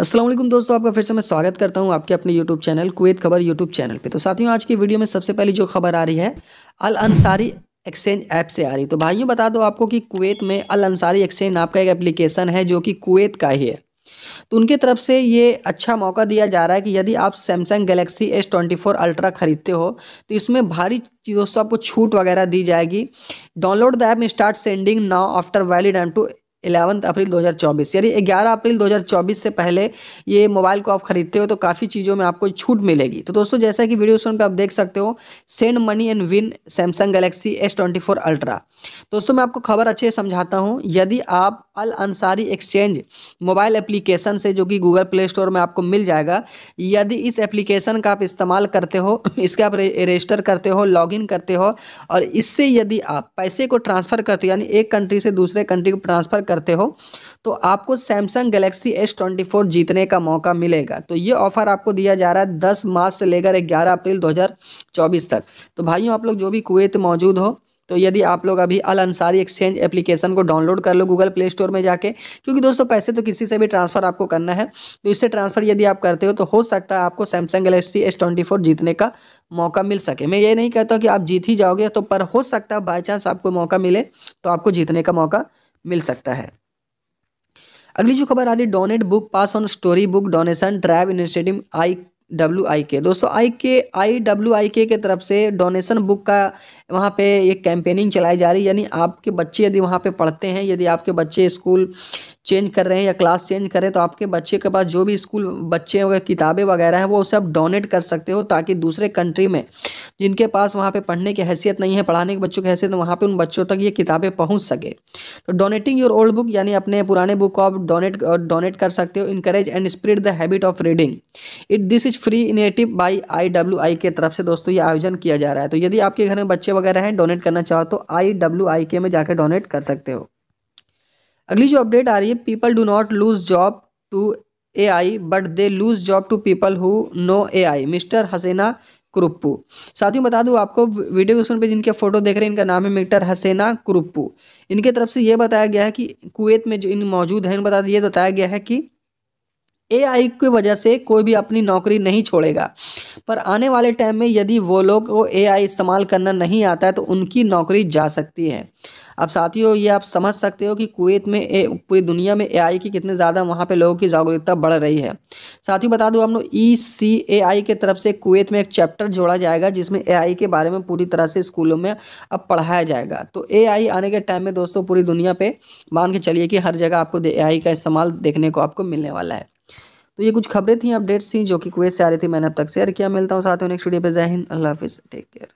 असलम दोस्तों आपका फिर से मैं स्वागत करता हूँ आपके अपने यूट्यूब चैनल कुवैत खबर यूट्यूब चैनल पे तो साथियों आज की वीडियो में सबसे पहली जो खबर आ रही है अल अंसारी एक्सचेंज ऐप से आ रही तो भाइयों बता दो आपको कि कुवैत में अल अंसारी एक्सचेंज नाम का एक एप्लीकेशन है जो कि कुवैत का ही है तो उनके तरफ से ये अच्छा मौका दिया जा रहा है कि यदि आप Samsung Galaxy S twenty four Ultra ख़रीदते हो तो इसमें भारी दोस्तों आपको छूट वगैरह दी जाएगी download the app start sending now after valid and to eleventh April 2024 यानी 11 अप्रैल 2024 से पहले ये मोबाइल को आप खरीदते हो तो काफ़ी चीज़ों में आपको छूट मिलेगी तो दोस्तों जैसा कि वीडियो सुन पे आप देख सकते हो send money and win Samsung Galaxy S twenty four Ultra दोस्तों मैं आपको खबर अच्छे से समझाता हूँ यदि आप Al Ansari exchange mobile application से जो कि गूगल प्ले स्टोर में आपको मिल जाएगा यदि इस एप्लीकेशन का आप इस्तेमाल करते हो इसका आप रजिस्टर करते हो लॉगिन करते हो और इससे यदि आप पैसे को ट्रांसफ़र करते हो यानी एक कंट्री से दूसरे कंट्री को ट्रांसफ़र करते हो तो आपको Samsung Galaxy S twenty four जीतने का मौका मिलेगा तो ये ऑफर आपको दिया जा रहा है दस मार्च से लेकर ग्यारह अप्रैल दो हज़ार चौबीस तक तो भाइयों आप लोग जो भी कुवैत मौजूद हो तो यदि आप लोग अभी अल अंसारी एक्सचेंज एप्लीकेशन को डाउनलोड कर लो गूगल प्ले स्टोर में जाके क्योंकि दोस्तों पैसे तो किसी से भी ट्रांसफ़र आपको करना है तो इससे ट्रांसफ़र यदि आप करते हो तो हो सकता है आपको Samsung Galaxy S twenty four जीतने का मौका मिल सके मैं ये नहीं कहता कि आप जीत ही जाओगे तो पर हो सकता है बाई चांस आपको मौका मिले तो आपको जीतने का मौका मिल सकता है अगली जो खबर आ रही donate book pass on story book donation drive initiative I W I के दोस्तों आई के आई डब्ल्यू आई के के तरफ से डोनेशन बुक का वहाँ पे एक कैंपेनिंग चलाई जा रही है यानी आपके बच्चे यदि वहाँ पे पढ़ते हैं यदि आपके बच्चे स्कूल चेंज कर रहे हैं या क्लास चेंज कर रहे हैं तो आपके बच्चे के पास जो भी स्कूल बच्चे वगैरह किताबें वगैरह हैं वो उसे आप डोनेट कर सकते हो ताकि दूसरे कंट्री में जिनके पास वहाँ पे पढ़ने की हैसियत नहीं है पढ़ाने के बच्चों की हैसियत वहाँ पे उन बच्चों तक ये किताबें पहुँच सके तो डोनेटिंग योर ओल्ड बुक यानी अपने पुराने बुक को आप डोनेट डोनेट कर सकते हो encourage and spread the habit of reading it this is free initiative by I W I के तरफ से दोस्तों ये आयोजन किया जा रहा है तो यदि आपके घर में बच्चे वगैरह हैं डोनेट करना चाहो तो आई डब्ल्यू आई के में जाकर डोनेट कर सकते हो अगली जो अपडेट आ रही है people do not lose job to A I but they lose job to people who know A I mister Hasena Kruppu साथियों बता दूं आपको वीडियो क्वेश्चन पे जिनके फोटो देख रहे हैं इनका नाम है मिस्टर हसेना क्रुप्पू इनके तरफ से ये बताया गया है कि कुवैत में जो इन मौजूद हैं इन बता ये बताया गया है कि एआई की वजह से कोई भी अपनी नौकरी नहीं छोड़ेगा पर आने वाले टाइम में यदि वो लोग को एआई इस्तेमाल करना नहीं आता है तो उनकी नौकरी जा सकती है अब साथियों ये आप समझ सकते हो कि कुवैत में ए, पूरी दुनिया में एआई की कितने ज़्यादा वहाँ पे लोगों की जागरूकता बढ़ रही है साथियों बता दूँ हम लोग ई सी ए आई के तरफ से कुवैत में एक चैप्टर जोड़ा जाएगा जिसमें ए आई के बारे में पूरी तरह से स्कूलों में अब पढ़ाया जाएगा तो ए आई आने के टाइम में दोस्तों पूरी दुनिया पर मान के चलिए कि हर जगह आपको ए आई का इस्तेमाल देखने को आपको मिलने वाला है तो ये कुछ खबरें थी अपडेट्स थी जो कि कुवैत से आ रही थी मैंने अब तक शेयर किया मिलता हूँ साथ में नेक्स्ट वीडियो पर जय हिंद अल्लाह हाफिज़ टेक केयर